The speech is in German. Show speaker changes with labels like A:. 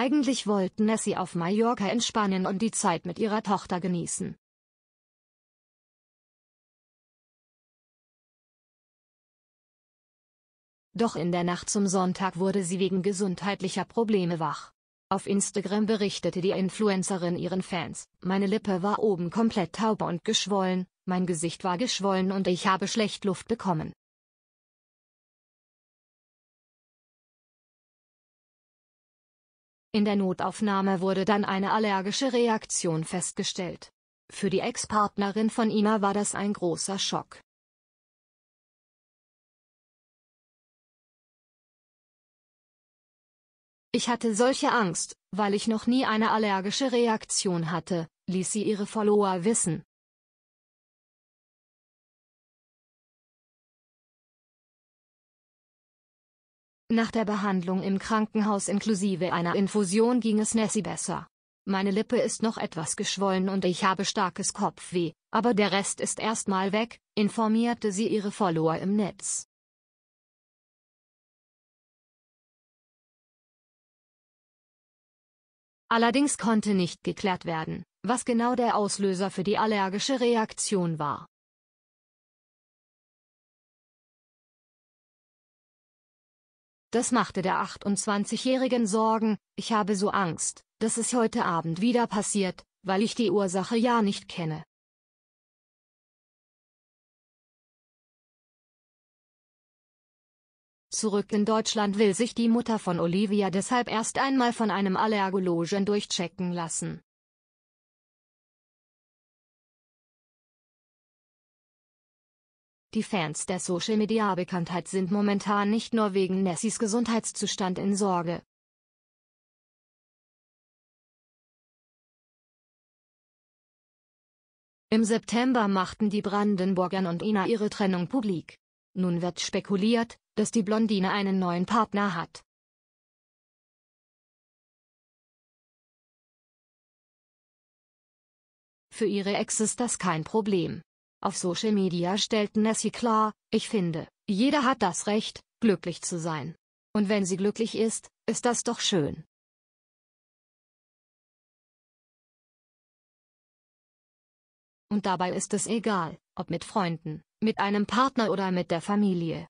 A: Eigentlich wollten es sie auf Mallorca entspannen und die Zeit mit ihrer Tochter genießen.
B: Doch in der Nacht zum Sonntag wurde sie wegen gesundheitlicher Probleme wach. Auf Instagram berichtete die Influencerin ihren Fans, meine Lippe war oben komplett taub und geschwollen, mein Gesicht war geschwollen und ich habe schlecht Luft bekommen. In der Notaufnahme wurde dann eine allergische Reaktion festgestellt. Für die Ex-Partnerin von Ina war das ein großer Schock.
A: Ich hatte solche Angst, weil ich noch nie eine allergische Reaktion hatte, ließ sie ihre Follower wissen.
B: Nach der Behandlung im Krankenhaus inklusive einer Infusion ging es Nessie besser. Meine Lippe ist noch etwas geschwollen und ich habe starkes Kopfweh, aber der Rest ist erstmal weg, informierte sie ihre Follower im Netz.
A: Allerdings konnte nicht geklärt werden, was genau der Auslöser für die allergische Reaktion war.
B: Das machte der 28-Jährigen Sorgen, ich habe so Angst, dass es heute Abend wieder passiert, weil ich die Ursache ja nicht kenne. Zurück in Deutschland will sich die Mutter von Olivia deshalb erst einmal von einem Allergologen durchchecken lassen.
A: Die Fans der Social-Media-Bekanntheit sind momentan nicht nur wegen Nessies Gesundheitszustand in Sorge.
B: Im September machten die Brandenburgern und Ina ihre Trennung publik. Nun wird spekuliert, dass die Blondine einen neuen Partner hat.
A: Für ihre Ex ist das
B: kein Problem. Auf Social Media stellten es sie klar, ich finde, jeder hat das Recht, glücklich zu sein. Und wenn sie glücklich ist, ist das doch schön.
A: Und dabei ist es egal, ob mit Freunden, mit einem Partner oder mit der Familie.